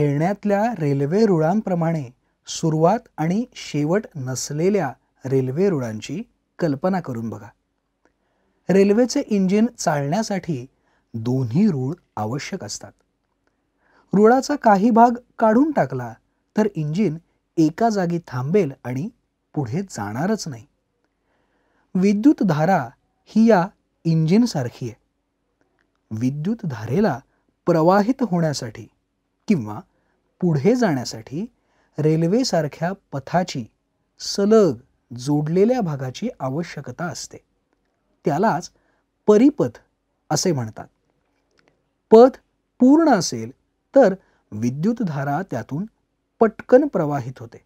खेळण्यातल्या railway रुळांप्रमाणे सुरुवात आणि शेवट नसलेल्या रेल्वे रुळांची कल्पना करून बघा रेल्वेचे इंजिन चालण्यासाठी दोन्ही रूळ आवश्यक असतात रुळाचा काही भाग काढून टाकला तर इंजिन एका जागी थांबेल आणि पुढे जाणारच नाही विद्युत धारा ही या इंजिनसारखी आहे विद्युत धारेला प्रवाहित होण्यासाठी किंवा पुढे जाण्यासाठी रेल्वेसारख्या पथाची सलग जोडलेल्या भागाची आवश्यकता असते त्यालाच परिपथ असे म्हणतात पथ पूर्ण असेल तर विद्युतधारा त्यातून पटकन प्रवाहित होते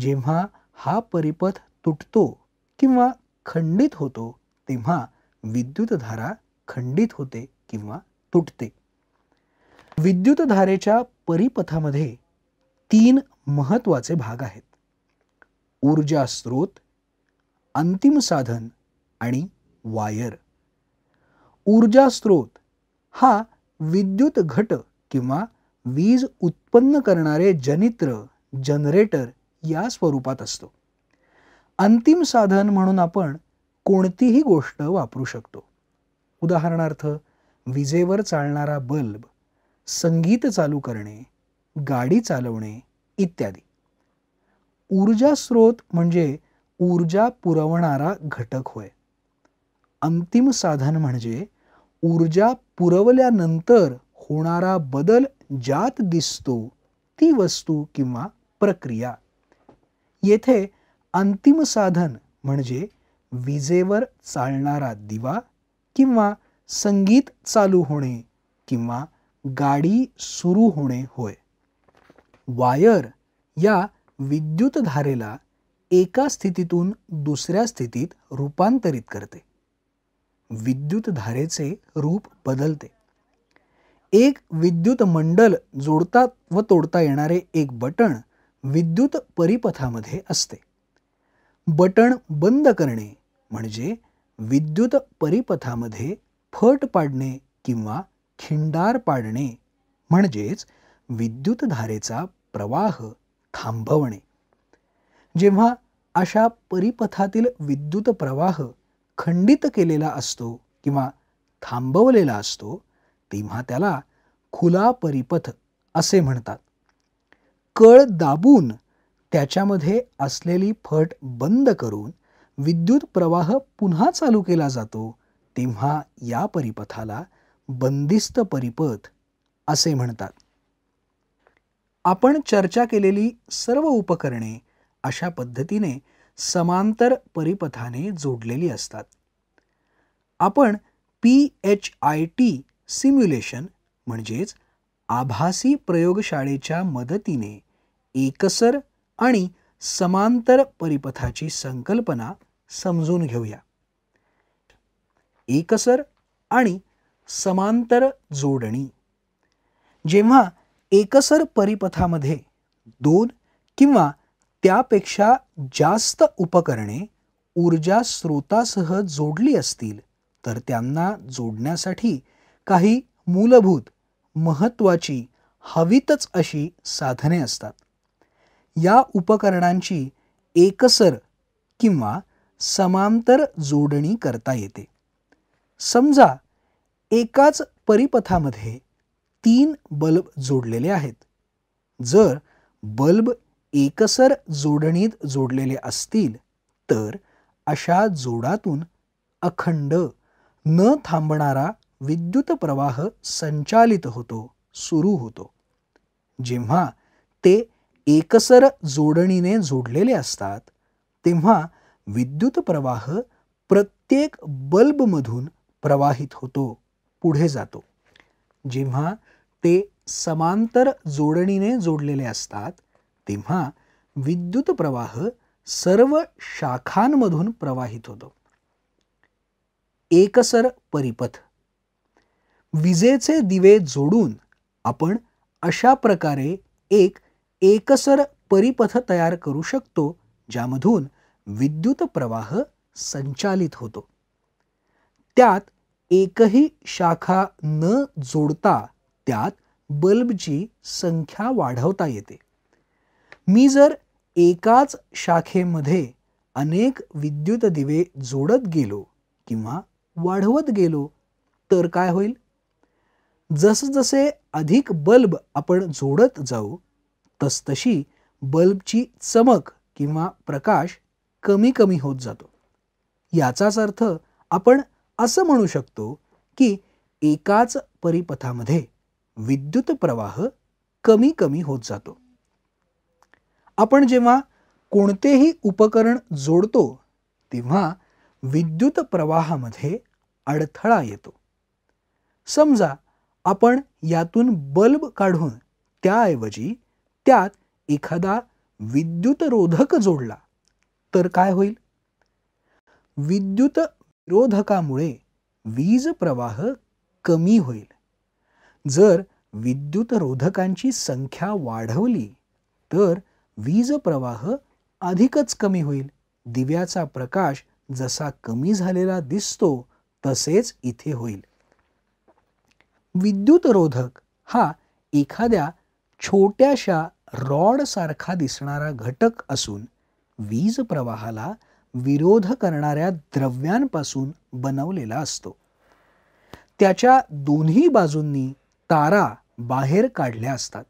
जेव्हा हा परिपथ तुटतो किंवा खंडित होतो तेव्हा विद्युतधारा खंडित होते किंवा तुटते विद्युतधारेच्या परिपथामध्ये तीन महत्त्वाचे भाग आहेत ऊर्जा स्रोत अंतिम साधन आणि वायर ऊर्जा स्रोत हा विद्युत घट किंवा वीज उत्पन्न करणारे जनित्र जनरेटर या स्वरूपात असतो अंतिम साधन म्हणून आपण कोणतीही गोष्ट वापरू शकतो उदाहरणार्थ विजेवर चालणारा बल्ब संगीत चालू करणे गाडी चालवणे इत्यादी ऊर्जा स्रोत म्हणजे ऊर्जा पुरवणारा घटक होय अंतिम साधन म्हणजे ऊर्जा पुरवल्यानंतर होणारा बदल ज्यात दिसतो ती वस्तू किंवा प्रक्रिया येथे अंतिम साधन म्हणजे विजेवर चालणारा दिवा किंवा संगीत चालू होणे किंवा गाडी सुरू होणे होय वायर या विद्युत धारेला एका स्थितीतून दुसऱ्या स्थितीत रूपांतरित करते विद्युत धारेचे रूप बदलते एक विद्युत मंडल जोडता व तोडता येणारे एक बटण विद्युत परिपथामध्ये असते बटण बंद करणे म्हणजे विद्युत परिपथामध्ये फट पाडणे किंवा खिंडार पाडणे म्हणजेच विद्युतधारेचा प्रवाह थांबवणे जेव्हा अशा परिपथातील विद्युत प्रवाह खंडित केलेला असतो किंवा थांबवलेला असतो तेव्हा त्याला खुला परिपथ असे म्हणतात कळ दाबून त्याच्यामध्ये असलेली फट बंद करून विद्युत प्रवाह पुन्हा चालू केला जातो तेव्हा या परिपथाला बंदिस्त परिपथ असे म्हणतात आपण चर्चा केलेली सर्व उपकरणे अशा पद्धतीने समांतर परिपथाने जोडलेली असतात आपण P H I T simulation म्हणजेच आभासी प्रयोगशाळेच्या मदतीने एकसर आणि समांतर परिपथाची संकल्पना समजून घेऊया एकसर आणि समांतर जोडणी जेव्हा एकसर परिपथामध्ये दोन किंवा त्यापेक्षा जास्त उपकरणे ऊर्जा स्रोतासह जोडली असतील तर त्यांना जोडण्यासाठी काही मूलभूत महत्वाची हवीतच अशी साधने असतात या उपकरणांची एकसर किंवा समांतर जोडणी करता येते समजा एकाच परिपथामध्ये तीन बल्ब जोडलेले आहेत जर बल्ब एकसर जोडणीत जोडलेले असतील तर अशा जोडातून अखंड न थांबणारा विद्युत प्रवाह संचालित होतो सुरू होतो जेव्हा ते एकसर जोडणीने जोडलेले असतात तेव्हा विद्युत प्रवाह प्रत्येक बल्बमधून प्रवाहित होतो पुढे जातो जेव्हा ते समांतर जोडणीने जोडलेले असतात तेव्हा विद्युत प्रवाह सर्व शाखांमधून प्रवाहित होतो एकसर परिपथ विजेचे दिवे जोडून आपण अशा प्रकारे एक एकसर परिपथ तयार करू शकतो ज्यामधून विद्युत प्रवाह संचालित होतो त्यात एकही शाखा न जोडता त्यात बल्बची संख्या वाढवता येते मी जर एकाच शाखेमध्ये अनेक विद्युत दिवे जोडत गेलो किंवा वाढवत गेलो तर काय होईल जसजसे अधिक बल्ब आपण जोडत जाऊ तसतशी बल्बची चमक किंवा प्रकाश कमी कमी होत जातो याचाच अर्थ आपण असं म्हणू शकतो की एकाच परिपथामध्ये विद्युत प्रवाह कमी कमी होत जातो आपण जेव्हा कोणतेही उपकरण जोडतो तेव्हा विद्युत प्रवाहामध्ये अडथळा येतो समजा आपण यातून बल्ब काढून त्याऐवजी त्यात एखादा विद्युतरोधक जोडला तर काय होईल विद्युत प्रतिरोधकामुळे वीज प्रवाह कमी होईल जर विद्युत रोधकांची संख्या वाढवली तर वीज प्रवाह अधिकच कमी होईल दिव्याचा प्रकाश जसा कमी झालेला दिसतो तसेच इथे होईल विद्युत रोधक हा एखाद्या छोट्याशा रॉड सारखा दिसणारा घटक असून वीज प्रवाहाला विरोध करणाऱ्या द्रव्यांपासून बनवलेला असतो त्याच्या दोन्ही बाजूंनी तारा बाहेर काढल्या असतात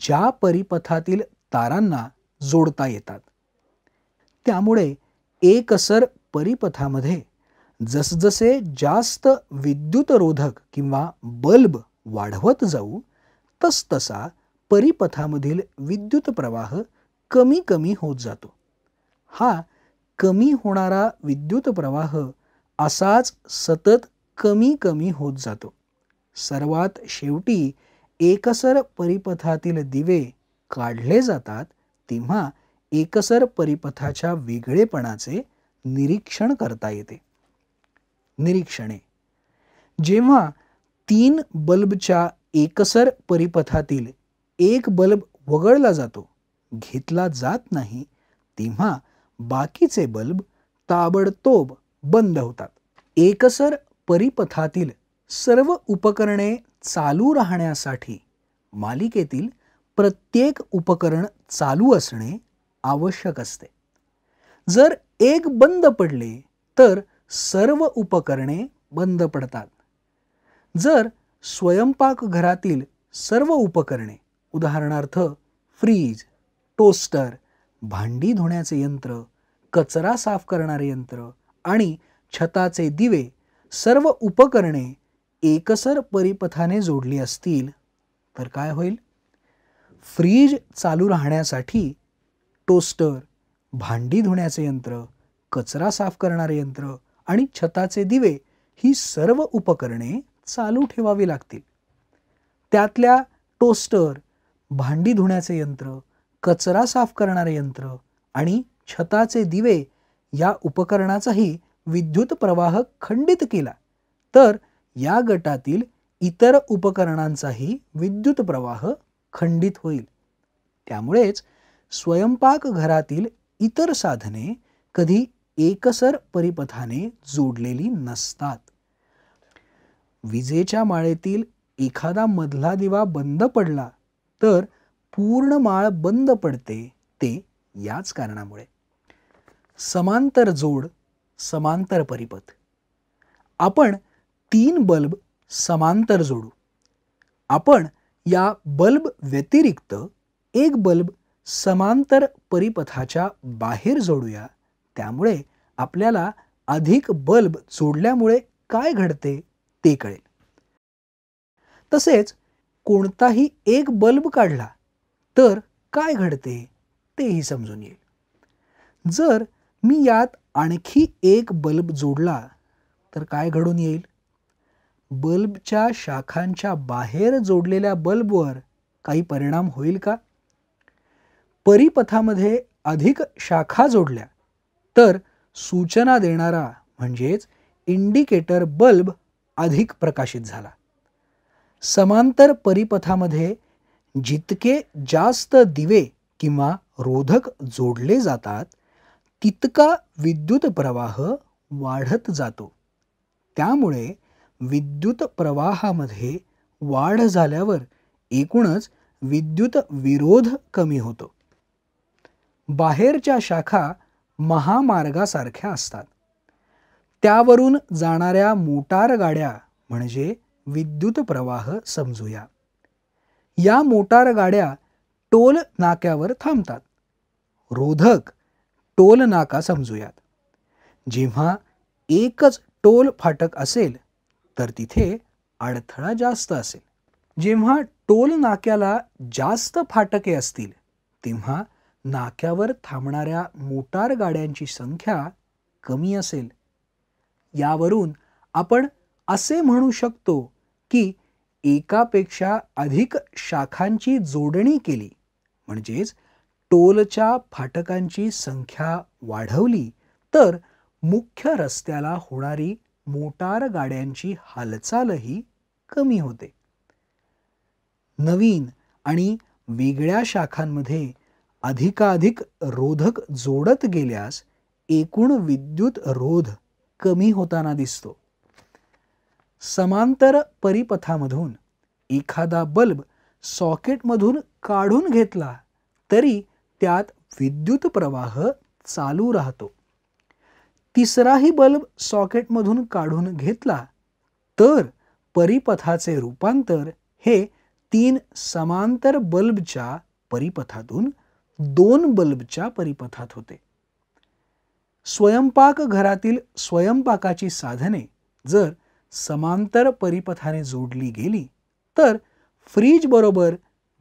ज्या परिपथातील तारांना जोडता येतात त्यामुळे एकसर परिपथामध्ये जसजसे जास्त विद्युतरोधक किंवा बल्ब वाढवत जाऊ तसतसा परिपथामधील विद्युत प्रवाह कमी कमी होत जातो हा कमी होणारा विद्युत प्रवाह असाच सतत कमी कमी होत जातो सर्वात शेवटी एकसर परिपथातील दिवे काढले जातात तेव्हा एकसर परिपथाच्या वेगळेपणाचे निरीक्षण करता येते निरीक्षणे जेव्हा तीन बल्बच्या एकसर परिपथातील एक बल्ब वगळला जातो घेतला जात नाही तेव्हा बाकीचे बल्ब ताबडतोब बंद होतात एकसर परिपथातील सर्व उपकरणे चालू राहण्यासाठी मालिकेतील प्रत्येक उपकरण चालू असणे आवश्यक असते जर एक बंद पडले तर सर्व उपकरणे बंद पडतात जर स्वयंपाकघरातील सर्व उपकरणे उदाहरणार्थ फ्रीज टोस्टर भांडी धुण्याचे यंत्र कचरा साफ करणारे यंत्र आणि छताचे दिवे सर्व उपकरणे एकसर परिपथाने जोडली असतील तर काय होईल फ्रीज चालू राहण्यासाठी टोस्टर भांडी धुण्याचे यंत्र कचरा साफ करणारे यंत्र आणि छताचे दिवे ही सर्व उपकरणे चालू ठेवावी लागतील त्यातल्या टोस्टर भांडी धुण्याचे यंत्र कचरा साफ करणारे यंत्र आणि छताचे दिवे या उपकरणाचाही विद्युत प्रवाह खंडित केला तर या गटातील इतर उपकरणांचाही विद्युत प्रवाह खंडित होईल त्यामुळेच स्वयंपाक घरातील इतर साधने कधी एकसर परिपथाने जोडलेली नसतात विजेच्या माळेतील एखादा मधला दिवा बंद पडला तर पूर्ण माळ बंद पडते ते याच कारणामुळे समांतर जोड समांतर परिपथ आपण तीन बल्ब समांतर जोडू आपण या बल्ब व्यतिरिक्त एक बल्ब समांतर परिपथाच्या बाहेर जोडूया त्यामुळे आपल्याला अधिक बल्ब जोडल्यामुळे काय घडते ते कळेल तसेच कोणताही एक बल्ब काढला तर काय घडते तेही समजून येईल जर मी यात आणखी एक बल्ब जोडला तर काय घडून येईल बल्बच्या शाखांच्या बाहेर जोडलेल्या बल्बवर काही परिणाम होईल का परिपथामध्ये अधिक शाखा जोडल्या तर सूचना देणारा म्हणजेच इंडिकेटर बल्ब अधिक प्रकाशित झाला समांतर परिपथामध्ये जितके जास्त दिवे किंवा रोधक जोडले जातात तितका विद्युत प्रवाह वाढत जातो त्यामुळे विद्युत प्रवाहामध्ये वाढ झाल्यावर एकूणच विद्युत विरोध कमी होतो बाहेरच्या शाखा महामार्गासारख्या असतात त्यावरून जाणाऱ्या मोटार गाड्या म्हणजे विद्युत प्रवाह समजूया या मोटार गाड्या टोल नाक्यावर थांबतात रोधक टोल नाका समजूयात जेव्हा एकच टोल फाटक असेल तर तिथे अडथळा जास्त असेल जेव्हा टोल नाक्याला जास्त फाटके असतील तेव्हा नाक्यावर थांबणाऱ्या मोटार गाड्यांची संख्या कमी असेल यावरून आपण असे म्हणू शकतो की एकापेक्षा अधिक शाखांची जोडणी केली म्हणजेच टोलच्या फाटकांची संख्या वाढवली तर मुख्य रस्त्याला होणारी मोटार गाड्यांची हालचालही कमी होते नवीन आणि वेगळ्या शाखांमध्ये अधिकाधिक रोधक जोडत गेल्यास एकूण विद्युत रोध कमी होताना दिसतो समांतर परिपथामधून एखादा बल्ब सॉकेटमधून काढून घेतला तरी त्यात विद्युत प्रवाह चालू राहतो तिसराही बल्ब सॉकेटमधून काढून घेतला तर परिपथाचे रूपांतर हे तीन समांतर बल्बच्या परिपथातून दोन बल्बच्या परिपथात होते स्वयंपाक स्वयंपाकाची साधने जर समांतर परिपथाने जोडली गेली तर फ्रीज बरोबर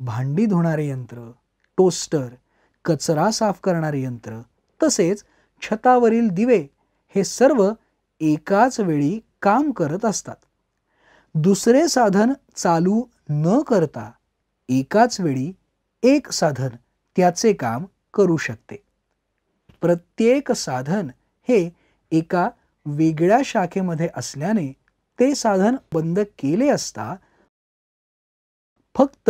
भांडी धुणारे यंत्र टोस्टर कचरा साफ करणारे यंत्र तसेच छतावरील दिवे हे सर्व एकाच वेळी काम करत असतात दुसरे साधन चालू न करता एकाच वेळी एक साधन त्याचे काम करू शकते प्रत्येक साधन हे एका वेगळ्या शाखेमध्ये असल्याने ते साधन बंद केले असता फक्त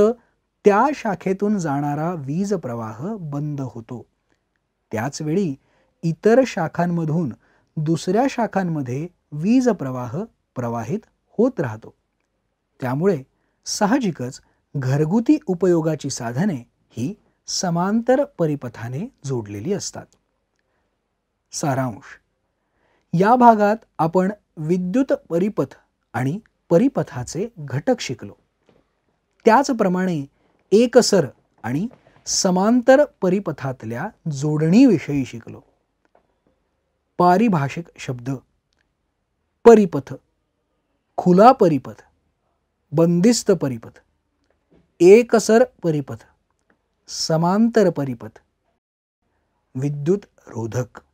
त्या शाखेतून जाणारा वीज प्रवाह बंद होतो त्याच त्याचवेळी इतर शाखांमधून दुसऱ्या शाखांमध्ये वीज प्रवाह प्रवाहित होत राहतो त्यामुळे साहजिकच घरगुती उपयोगाची साधने ही समांतर परिपथाने जोडलेली असतात सारांश या भागात आपण विद्युत परिपथ आणि परिपथाचे घटक शिकलो त्याचप्रमाणे एकसर आणि समांतर परिपथातल्या जोडणीविषयी शिकलो पारिभाषिक शब्द परिपथ खुला परिपथ बंदिस्त परिपथ एकसर परिपथ समांतर परिपथ विद्युत रोधक